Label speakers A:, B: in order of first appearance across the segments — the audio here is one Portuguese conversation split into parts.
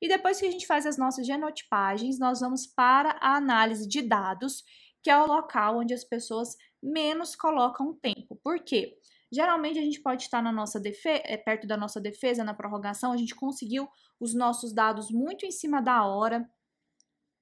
A: E depois que a gente faz as nossas genotipagens, nós vamos para a análise de dados, que é o local onde as pessoas menos colocam tempo. Por quê? Geralmente a gente pode estar na nossa defesa, é, perto da nossa defesa, na prorrogação, a gente conseguiu os nossos dados muito em cima da hora,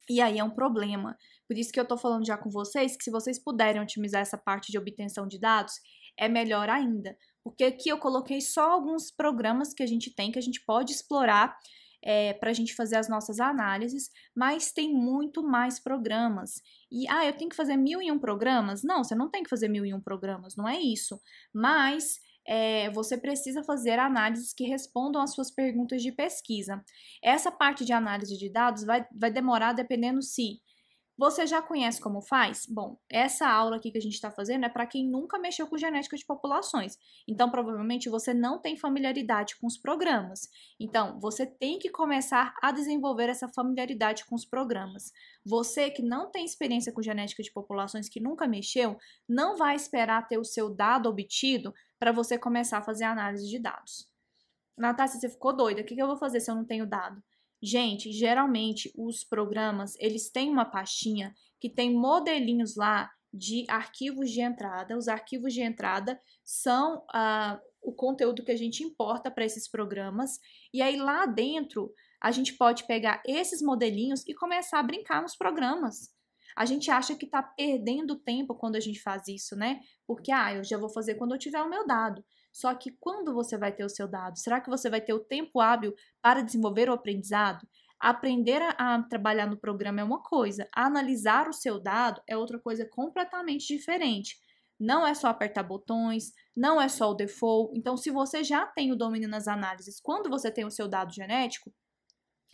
A: e aí é um problema. Por isso que eu tô falando já com vocês que se vocês puderem otimizar essa parte de obtenção de dados, é melhor ainda. Porque aqui eu coloquei só alguns programas que a gente tem que a gente pode explorar é, para a gente fazer as nossas análises, mas tem muito mais programas. E, ah, eu tenho que fazer mil e um programas? Não, você não tem que fazer mil e um programas, não é isso. Mas é, você precisa fazer análises que respondam às suas perguntas de pesquisa. Essa parte de análise de dados vai, vai demorar dependendo se você já conhece como faz? Bom, essa aula aqui que a gente está fazendo é para quem nunca mexeu com genética de populações. Então, provavelmente você não tem familiaridade com os programas. Então, você tem que começar a desenvolver essa familiaridade com os programas. Você que não tem experiência com genética de populações, que nunca mexeu, não vai esperar ter o seu dado obtido para você começar a fazer análise de dados. Natácia, você ficou doida. O que eu vou fazer se eu não tenho dado? Gente, geralmente os programas, eles têm uma pastinha que tem modelinhos lá de arquivos de entrada. Os arquivos de entrada são ah, o conteúdo que a gente importa para esses programas. E aí lá dentro a gente pode pegar esses modelinhos e começar a brincar nos programas. A gente acha que está perdendo tempo quando a gente faz isso, né? Porque, ah, eu já vou fazer quando eu tiver o meu dado. Só que quando você vai ter o seu dado? Será que você vai ter o tempo hábil para desenvolver o aprendizado? Aprender a, a trabalhar no programa é uma coisa, analisar o seu dado é outra coisa completamente diferente. Não é só apertar botões, não é só o default. Então, se você já tem o domínio nas análises, quando você tem o seu dado genético,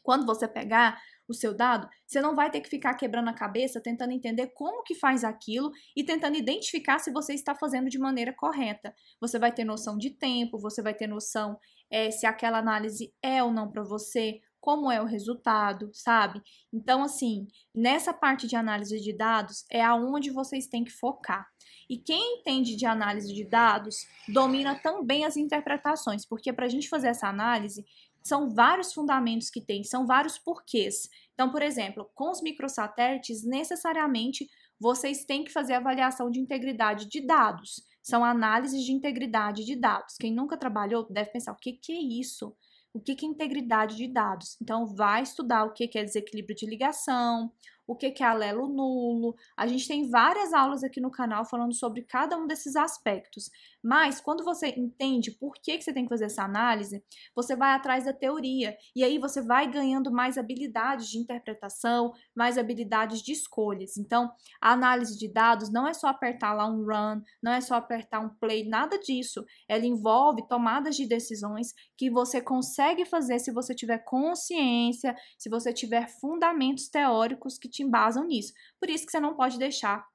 A: quando você pegar o seu dado, você não vai ter que ficar quebrando a cabeça tentando entender como que faz aquilo e tentando identificar se você está fazendo de maneira correta. Você vai ter noção de tempo, você vai ter noção é, se aquela análise é ou não para você, como é o resultado, sabe? Então, assim, nessa parte de análise de dados é aonde vocês têm que focar. E quem entende de análise de dados domina também as interpretações, porque para a gente fazer essa análise, são vários fundamentos que tem, são vários porquês. Então, por exemplo, com os microsatélites, necessariamente vocês têm que fazer avaliação de integridade de dados. São análises de integridade de dados. Quem nunca trabalhou deve pensar: o que, que é isso? O que, que é integridade de dados? Então, vai estudar o que, que é desequilíbrio de ligação, o que, é alelo nulo. A gente tem várias aulas aqui no canal falando sobre cada um desses aspectos. Mas quando você entende por que, que você tem que fazer essa análise, você vai atrás da teoria. E aí você vai ganhando mais habilidades de interpretação, mais habilidades de escolhas. Então, a análise de dados não é só apertar lá um run, não é só apertar um play, nada disso. Ela envolve tomadas de decisões que você consegue fazer se você tiver consciência, se você tiver fundamentos teóricos que te te embasam nisso. Por isso que você não pode deixar.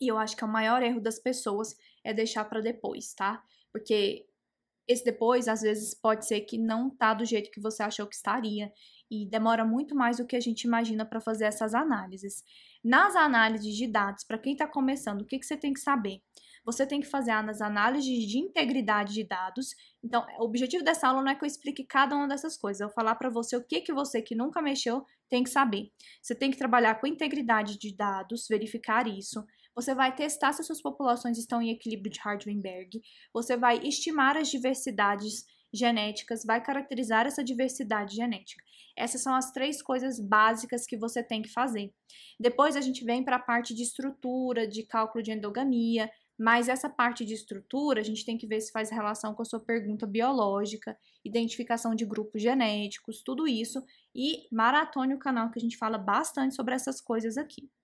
A: E eu acho que é o maior erro das pessoas é deixar para depois, tá? Porque esse depois, às vezes, pode ser que não tá do jeito que você achou que estaria e demora muito mais do que a gente imagina para fazer essas análises. Nas análises de dados, para quem está começando, o que, que você tem que saber? Você tem que fazer as análises de integridade de dados. Então, o objetivo dessa aula não é que eu explique cada uma dessas coisas, eu vou falar para você o que, que você que nunca mexeu tem que saber. Você tem que trabalhar com integridade de dados, verificar isso. Você vai testar se suas populações estão em equilíbrio de Hardenberg, você vai estimar as diversidades genéticas, vai caracterizar essa diversidade genética. Essas são as três coisas básicas que você tem que fazer. Depois a gente vem para a parte de estrutura, de cálculo de endogamia, mas essa parte de estrutura, a gente tem que ver se faz relação com a sua pergunta biológica, identificação de grupos genéticos, tudo isso. E maratone o canal que a gente fala bastante sobre essas coisas aqui.